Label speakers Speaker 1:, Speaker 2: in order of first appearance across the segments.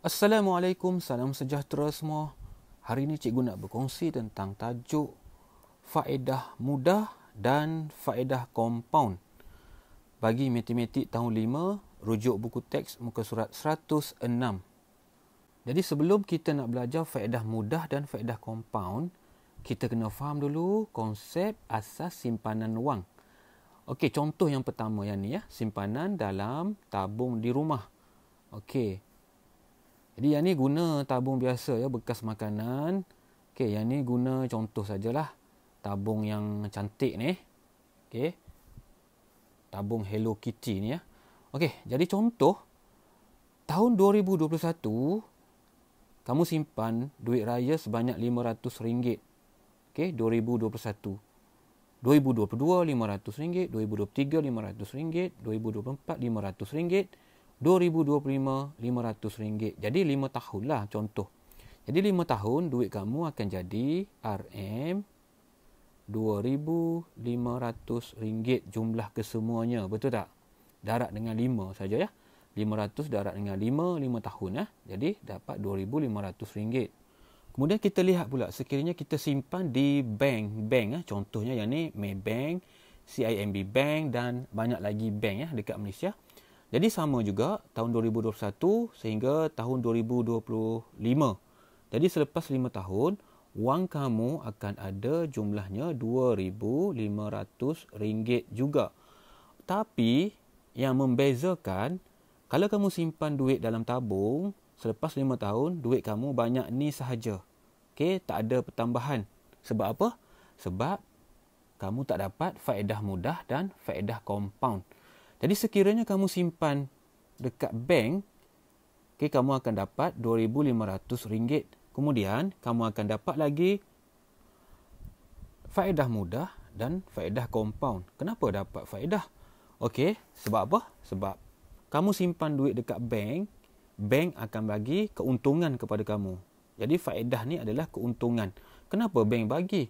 Speaker 1: Assalamualaikum, salam sejahtera semua. Hari ini cikgu nak berkongsi tentang tajuk faedah mudah dan faedah compound bagi matematik tahun 5, rujuk buku teks muka surat 106. Jadi sebelum kita nak belajar faedah mudah dan faedah compound, kita kena faham dulu konsep asas simpanan wang. Okey, contoh yang pertama yang ni ya, simpanan dalam tabung di rumah. Okey, jadi yang ni guna tabung biasa ya bekas makanan. Okey, yang ni guna contoh sajalah. Tabung yang cantik ni. Okey. Tabung Hello Kitty ni ya. Okey, jadi contoh tahun 2021 kamu simpan duit raya sebanyak RM500. Okey, 2021. 2022 rm ringgit, 2023 rm ringgit, 2024 rm ringgit. 2025 RM500. Jadi 5 tahun lah contoh. Jadi 5 tahun duit kamu akan jadi RM 2500 ringgit jumlah kesemuanya betul tak darat dengan 5 saja ya 500 darat dengan 5 5 tahun ya jadi dapat 2500 ringgit kemudian kita lihat pula sekiranya kita simpan di bank bank ah contohnya yang ni Maybank CIMB Bank dan banyak lagi bank ya dekat Malaysia jadi sama juga tahun 2021 sehingga tahun 2025. Jadi selepas 5 tahun, wang kamu akan ada jumlahnya RM2,500 juga. Tapi yang membezakan, kalau kamu simpan duit dalam tabung, selepas 5 tahun, duit kamu banyak ni sahaja. Okay, tak ada pertambahan. Sebab apa? Sebab kamu tak dapat faedah mudah dan faedah compound. Jadi sekiranya kamu simpan dekat bank, okay, kamu akan dapat RM2,500. Kemudian kamu akan dapat lagi faedah mudah dan faedah compound. Kenapa dapat faedah? Okey, sebab apa? Sebab kamu simpan duit dekat bank, bank akan bagi keuntungan kepada kamu. Jadi faedah ni adalah keuntungan. Kenapa bank bagi?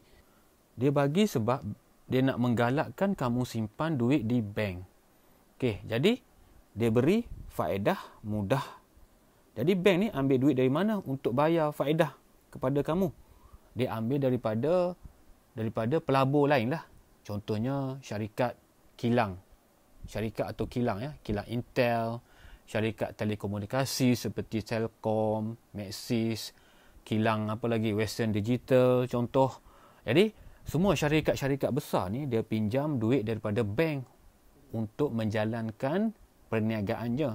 Speaker 1: Dia bagi sebab dia nak menggalakkan kamu simpan duit di bank. Okey, jadi dia beri faedah mudah. Jadi bank ni ambil duit dari mana untuk bayar faedah kepada kamu? Dia ambil daripada daripada pelabur lain lah. Contohnya syarikat kilang. Syarikat atau kilang ya. Kilang Intel, syarikat telekomunikasi seperti Telkom, Maxis, kilang apa lagi, Western Digital contoh. Jadi semua syarikat-syarikat besar ni dia pinjam duit daripada bank untuk menjalankan perniagaannya.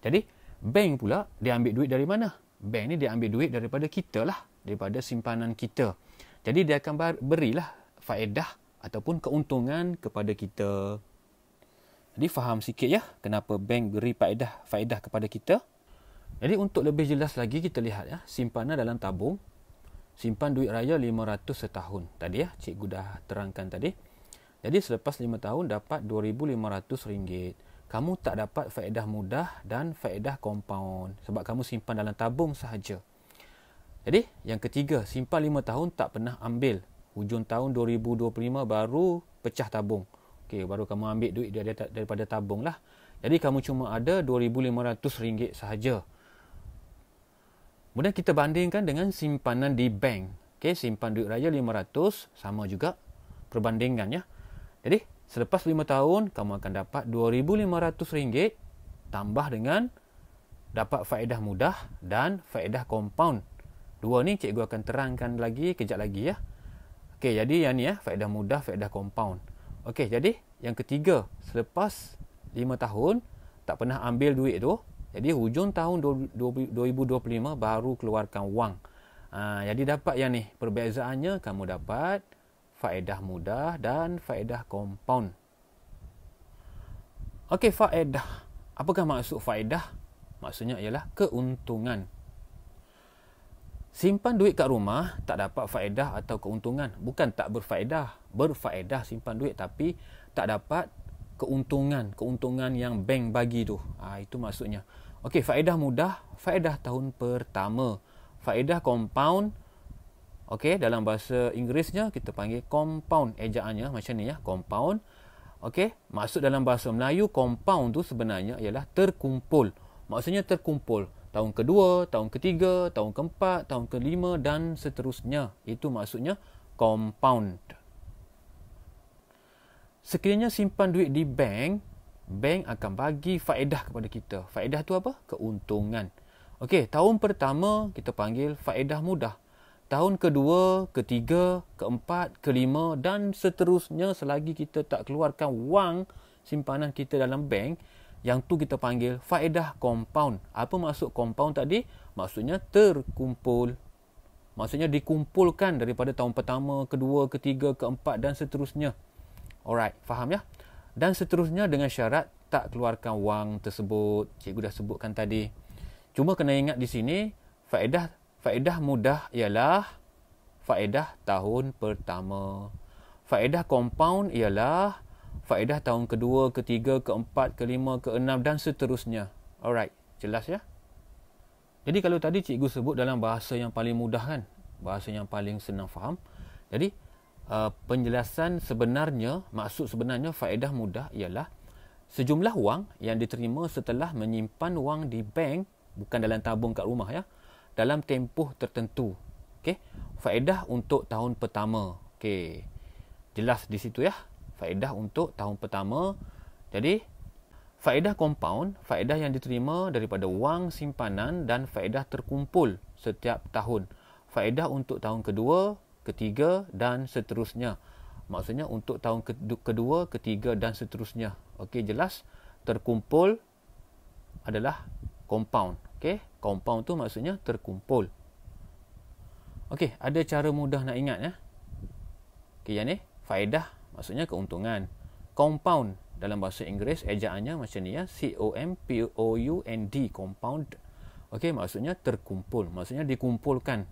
Speaker 1: Jadi, bank pula dia ambil duit dari mana? Bank ni dia ambil duit daripada kita lah, daripada simpanan kita. Jadi, dia akan berilah faedah ataupun keuntungan kepada kita. Jadi, faham sikit ya kenapa bank beri faedah, faedah kepada kita. Jadi, untuk lebih jelas lagi kita lihat ya, simpanan dalam tabung simpan duit raya 500 setahun. Tadi ya, cikgu dah terangkan tadi. Jadi selepas 5 tahun dapat RM2,500. Kamu tak dapat faedah mudah dan faedah compound sebab kamu simpan dalam tabung sahaja. Jadi yang ketiga, simpan 5 tahun tak pernah ambil. Hujung tahun 2025 baru pecah tabung. Okey, baru kamu ambil duit daripada tabung lah. Jadi kamu cuma ada RM2,500 sahaja. Kemudian kita bandingkan dengan simpanan di bank. Okey, simpan duit raya 500 sama juga perbandingannya. Jadi, selepas 5 tahun kamu akan dapat RM2500 tambah dengan dapat faedah mudah dan faedah compound. Dua ni cikgu akan terangkan lagi kejap lagi ya. Okey, jadi yang ni ya, faedah mudah, faedah compound. Okey, jadi yang ketiga, selepas 5 tahun tak pernah ambil duit tu, jadi hujung tahun 2025 baru keluarkan wang. Ha, jadi dapat yang ni, perbezaannya kamu dapat faedah mudah dan faedah compound. Okey, faedah. Apakah maksud faedah? Maksudnya ialah keuntungan. Simpan duit kat rumah tak dapat faedah atau keuntungan. Bukan tak berfaedah. Berfaedah simpan duit tapi tak dapat keuntungan. Keuntungan yang bank bagi tu. Ha, itu maksudnya. Okey, faedah mudah. Faedah tahun pertama. Faedah compound Okey, dalam bahasa Inggerisnya kita panggil compound ejaannya macam ni ya, compound. Okey, maksud dalam bahasa Melayu compound tu sebenarnya ialah terkumpul. Maksudnya terkumpul tahun kedua, tahun ketiga, tahun keempat, tahun kelima dan seterusnya. Itu maksudnya compound. Sekiranya simpan duit di bank, bank akan bagi faedah kepada kita. Faedah tu apa? Keuntungan. Okey, tahun pertama kita panggil faedah mudah tahun kedua, ketiga, keempat, kelima dan seterusnya selagi kita tak keluarkan wang simpanan kita dalam bank yang tu kita panggil faedah compound. Apa maksud compound tadi? Maksudnya terkumpul. Maksudnya dikumpulkan daripada tahun pertama, kedua, ketiga, keempat dan seterusnya. Alright, faham ya? Dan seterusnya dengan syarat tak keluarkan wang tersebut. Cikgu dah sebutkan tadi. Cuma kena ingat di sini faedah Faedah mudah ialah faedah tahun pertama. Faedah compound ialah faedah tahun kedua, ketiga, keempat, kelima, keenam dan seterusnya. Alright, jelas ya? Jadi kalau tadi cikgu sebut dalam bahasa yang paling mudah kan? Bahasa yang paling senang faham. Jadi uh, penjelasan sebenarnya, maksud sebenarnya faedah mudah ialah sejumlah wang yang diterima setelah menyimpan wang di bank bukan dalam tabung kat rumah ya dalam tempoh tertentu. Okey. Faedah untuk tahun pertama. Okey. Jelas di situ ya. Faedah untuk tahun pertama. Jadi faedah compound, faedah yang diterima daripada wang simpanan dan faedah terkumpul setiap tahun. Faedah untuk tahun kedua, ketiga dan seterusnya. Maksudnya untuk tahun kedua, ketiga dan seterusnya. Okey, jelas terkumpul adalah compound. Okey, compound tu maksudnya terkumpul. Okey, ada cara mudah nak ingat ya. Okey, yang ni faedah maksudnya keuntungan. Compound dalam bahasa Inggeris ejaannya macam ni ya, C O M P O U N D, compound. Okey, maksudnya terkumpul, maksudnya dikumpulkan.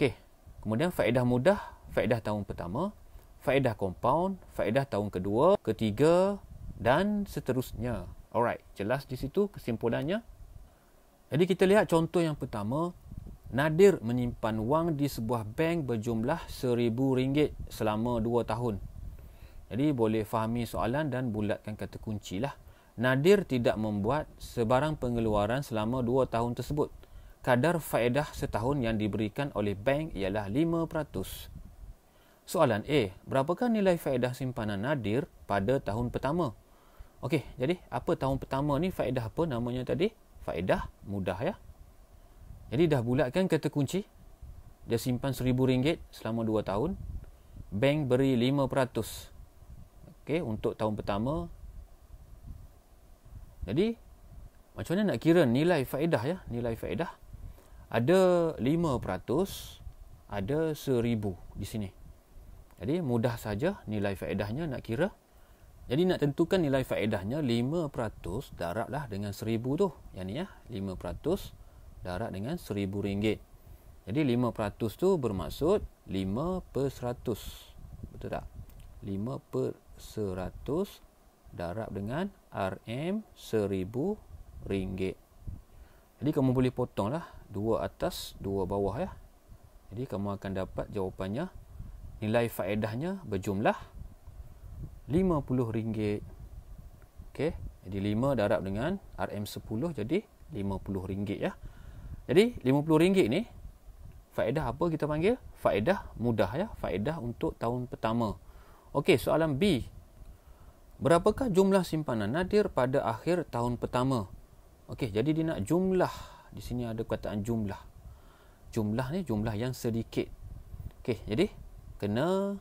Speaker 1: Okey. Kemudian faedah mudah, faedah tahun pertama, faedah compound, faedah tahun kedua, ketiga dan seterusnya. Alright, jelas di situ kesimpulannya. Jadi kita lihat contoh yang pertama, Nadir menyimpan wang di sebuah bank berjumlah seribu ringgit selama dua tahun. Jadi boleh fahami soalan dan bulatkan kata kunci lah. Nadir tidak membuat sebarang pengeluaran selama dua tahun tersebut. Kadar faedah setahun yang diberikan oleh bank ialah 5%. Soalan A, berapakah nilai faedah simpanan Nadir pada tahun pertama? Okey, jadi apa tahun pertama ni faedah apa namanya tadi? 5% faedah mudah ya jadi dah bulatkan kata kunci dia simpan seribu ringgit selama dua tahun bank beri lima peratus okay, untuk tahun pertama jadi macam mana nak kira nilai faedah ya nilai faedah ada lima peratus ada seribu di sini jadi mudah saja nilai faedahnya nak kira jadi nak tentukan nilai faedahnya 5% daraplah dengan 1000 tu. Yang ni ya, 5% darab dengan rm ringgit. Jadi 5% tu bermaksud 5 per 100. Betul tak? 5 per 100 darab dengan RM1000. Jadi kamu boleh potonglah 2 atas 2 bawah ya. Jadi kamu akan dapat jawapannya nilai faedahnya berjumlah 5%. RM50. Okey, jadi 5 darab dengan RM10 jadi RM50 ya. Jadi RM50 ni faedah apa kita panggil? Faedah mudah ya, faedah untuk tahun pertama. Okey, soalan B. Berapakah jumlah simpanan nadir pada akhir tahun pertama? Okey, jadi dia nak jumlah. Di sini ada kataan jumlah. Jumlah ni jumlah yang sedikit. Okey, jadi kena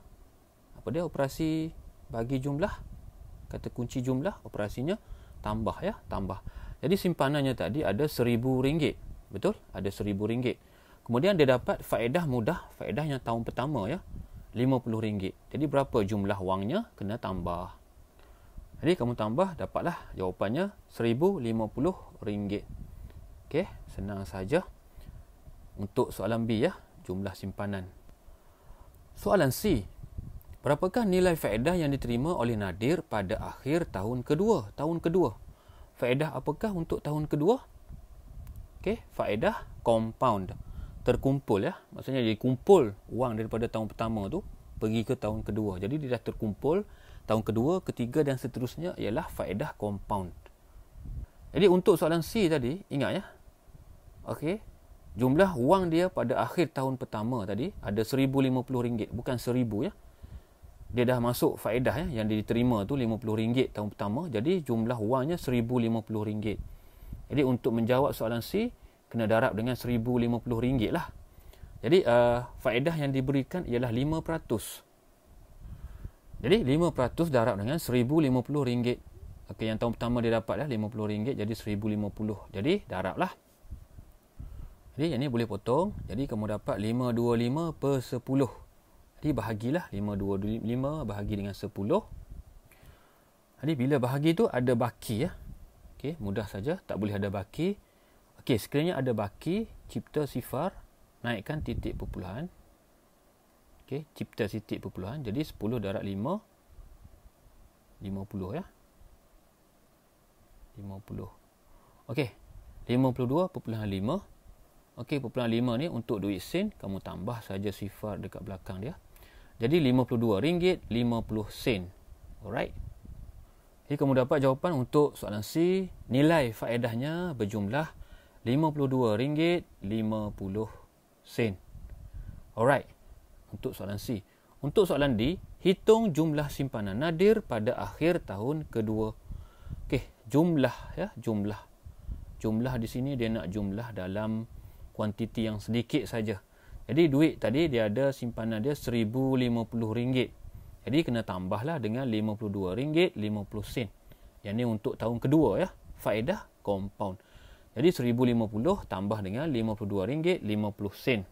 Speaker 1: apa dia operasi bagi jumlah kata kunci jumlah operasinya tambah ya tambah jadi simpanannya tadi ada seribu ringgit betul ada seribu ringgit. kemudian dia dapat faedah mudah faedah yang tahun pertama ya lima puluh ringgit. jadi berapa jumlah wangnya kena tambah jadi kamu tambah dapatlah jawapannya seribu lima puluh ringgit. Okay senang saja untuk soalan B ya jumlah simpanan soalan C Berapakah nilai faedah yang diterima oleh Nadir pada akhir tahun kedua? Tahun kedua. Faedah apakah untuk tahun kedua? Okey, faedah compound. Terkumpul ya. Maksudnya dia kumpul wang daripada tahun pertama tu pergi ke tahun kedua. Jadi dia dah terkumpul tahun kedua, ketiga dan seterusnya ialah faedah compound. Jadi untuk soalan C tadi, ingat ya. Okey. Jumlah wang dia pada akhir tahun pertama tadi ada RM1050 bukan RM1000 ya dia dah masuk faedah ya, yang diterima tu RM50 tahun pertama jadi jumlah wangnya RM1,050 jadi untuk menjawab soalan C kena darab dengan RM1,050 lah jadi uh, faedah yang diberikan ialah 5% jadi 5% darab dengan RM1,050 okay, yang tahun pertama dia dapat lah RM50 jadi RM1,050 jadi darab lah jadi yang ni boleh potong jadi kamu dapat 525 per 10 jadi bahagilah 5 bahagi dengan 10. Jadi bila bahagi tu ada baki ya. Okey, mudah saja, tak boleh ada baki. Okey, sekiranya ada baki, cipta sifar, naikkan titik perpuluhan. Okey, cipta titik perpuluhan. Jadi 10 darab 5 50 ya. 50. Okey. 52.5. Okey, 0.5 ni untuk duit sen kamu tambah saja sifar dekat belakang dia. Jadi RM52.50. Alright. Jadi kamu dapat jawapan untuk soalan C. Nilai faedahnya berjumlah RM52.50. Alright. Untuk soalan C. Untuk soalan D, hitung jumlah simpanan nadir pada akhir tahun kedua. Okey, jumlah ya, jumlah. Jumlah di sini dia nak jumlah dalam kuantiti yang sedikit saja. Jadi duit tadi dia ada simpanan dia RM1,050. Jadi kena tambahlah dengan RM52.50 sen. Yang ni untuk tahun kedua ya. Faedah compound. Jadi RM1,050 tambah dengan RM52.50.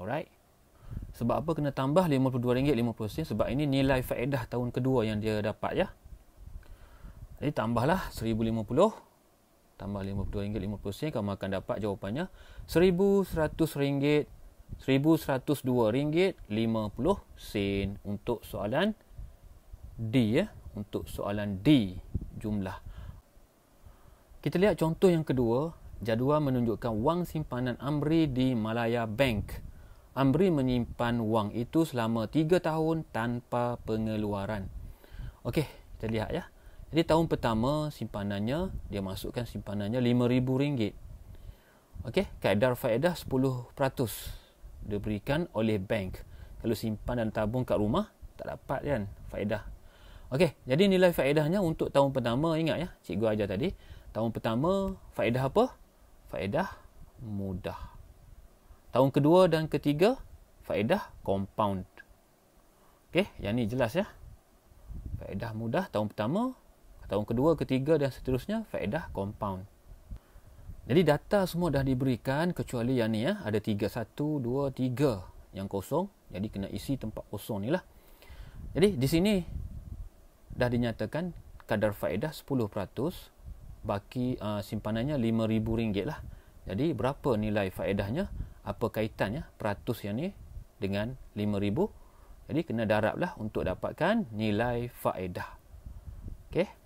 Speaker 1: Alright. Sebab apa kena tambah RM52.50? Sebab ini nilai faedah tahun kedua yang dia dapat ya. Jadi tambahlah RM1,050 tambah RM52.50 kamu akan dapat jawapannya RM1,100 ringgit rm sen untuk soalan D ya. Untuk soalan D jumlah. Kita lihat contoh yang kedua. Jadual menunjukkan wang simpanan Amri di Malaya Bank. Amri menyimpan wang itu selama 3 tahun tanpa pengeluaran. Okey, kita lihat ya. Jadi tahun pertama simpanannya, dia masukkan simpanannya rm ringgit Okey, kaedar faedah 10% diberikan oleh bank kalau simpan dan tabung kat rumah tak dapat kan faedah okey jadi nilai faedahnya untuk tahun pertama ingat ya cikgu ajar tadi tahun pertama faedah apa faedah mudah tahun kedua dan ketiga faedah compound okey yang ni jelas ya faedah mudah tahun pertama tahun kedua ketiga dan seterusnya faedah compound jadi data semua dah diberikan kecuali yang ni ya. Ada tiga satu dua tiga yang kosong. Jadi kena isi tempat kosong ni lah. Jadi di sini dah dinyatakan kadar faedah 10%. Baki uh, simpanannya RM5,000 lah. Jadi berapa nilai faedahnya? Apa kaitannya peratus yang ni dengan RM5,000? Jadi kena darab lah untuk dapatkan nilai faedah. Okey.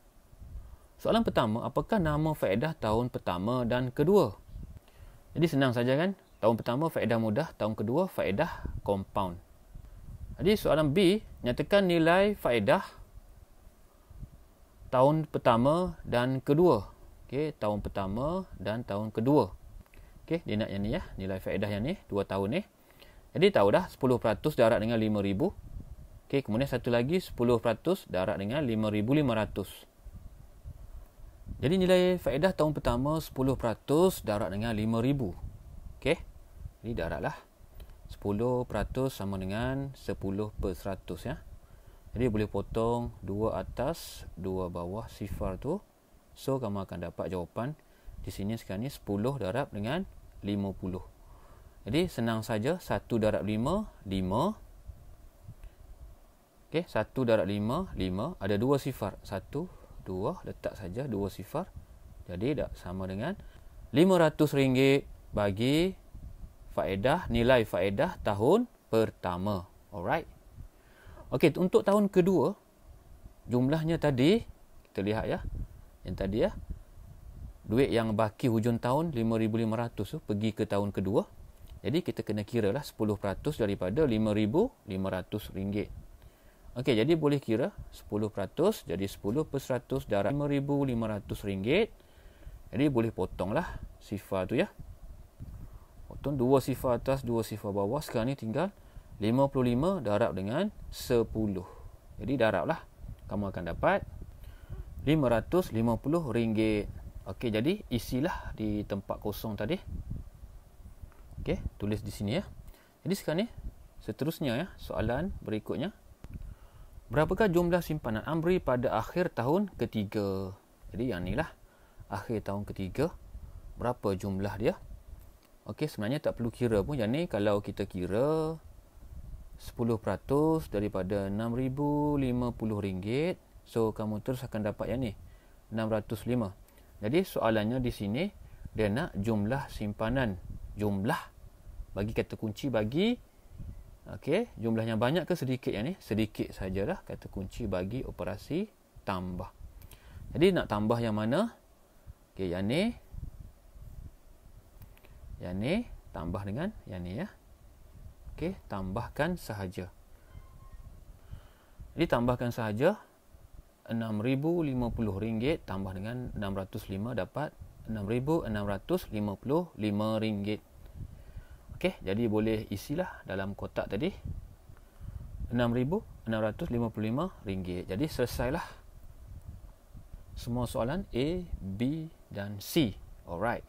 Speaker 1: Soalan pertama, apakah nama faedah tahun pertama dan kedua? Jadi senang saja kan? Tahun pertama faedah mudah, tahun kedua faedah compound. Jadi soalan B, nyatakan nilai faedah tahun pertama dan kedua. Okey, tahun pertama dan tahun kedua. Okey, dia nak yang ni ya, nilai faedah yang ni dua tahun ni. Jadi tahu dah 10% darab dengan 5000. Okey, kemudian satu lagi 10% darab dengan 5500. Jadi nilai faedah tahun pertama 10% darab dengan 5000. Okey. Ini darablah 10% sama dengan 10 per 100 ya. Jadi boleh potong 2 atas 2 bawah sifar tu. So kamu akan dapat jawapan di sini sekarang ni 10 darab dengan 50. Jadi senang saja 1 darab 5 5 Okey, 1 darab 5 5 ada 2 sifar. 1 dua letak saja dua sifar jadi dah sama dengan lima ratus ringgit bagi faedah nilai faedah tahun pertama alright okey untuk tahun kedua jumlahnya tadi kita lihat ya yang tadi ya duit yang baki hujung tahun lima ribu 5500 tu pergi ke tahun kedua jadi kita kena kira lah sepuluh 10% daripada lima lima ribu ratus ringgit Okey, jadi boleh kira 10%. Jadi 10 per 100 darab RM5,500. Jadi boleh potonglah sifar tu ya. Potong dua sifar atas, dua sifar bawah. Sekarang ni tinggal 55 darab dengan 10. Jadi darablah. Kamu akan dapat RM550. Okey, jadi isilah di tempat kosong tadi. Okey, tulis di sini ya. Jadi sekarang ni, seterusnya ya, soalan berikutnya. Berapakah jumlah simpanan Amri pada akhir tahun ketiga? Jadi yang ni lah. Akhir tahun ketiga. Berapa jumlah dia? Okey, sebenarnya tak perlu kira pun yang ni. Kalau kita kira 10% daripada RM6,050. So, kamu terus akan dapat yang ni. 605. Jadi, soalannya di sini. Dia nak jumlah simpanan. Jumlah. Bagi kata kunci, bagi Okey, jumlahnya banyak ke sedikit yang ni? Sedikit sajalah kata kunci bagi operasi tambah. Jadi nak tambah yang mana? Okey, yang ni. Yang ni tambah dengan yang ni ya. Okey, tambahkan sahaja. Jadi tambahkan sahaja RM6050 tambah dengan RM605 dapat RM6655. Okey, jadi boleh isilah dalam kotak tadi. RM6,655. Jadi selesailah semua soalan A, B dan C. Alright.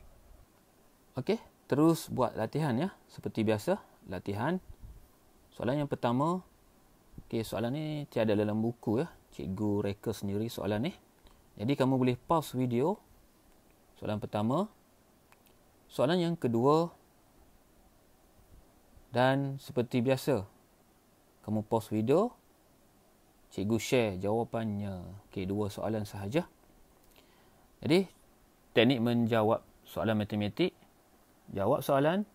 Speaker 1: Okey, terus buat latihan ya. Seperti biasa, latihan. Soalan yang pertama. Okey, soalan ni tiada dalam buku ya. Cikgu reka sendiri soalan ni. Jadi kamu boleh pause video. Soalan pertama. Soalan yang kedua, dan seperti biasa, kamu post video, cikgu share jawapannya. Okey, dua soalan sahaja. Jadi, teknik menjawab soalan matematik, jawab soalan,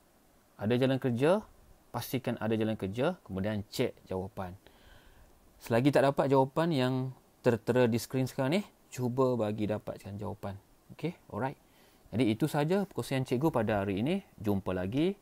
Speaker 1: ada jalan kerja, pastikan ada jalan kerja, kemudian cek jawapan. Selagi tak dapat jawapan yang tertera di skrin sekarang ni, cuba bagi dapatkan jawapan. Okey, alright. Jadi itu sahaja perkongsian cikgu pada hari ini. Jumpa lagi.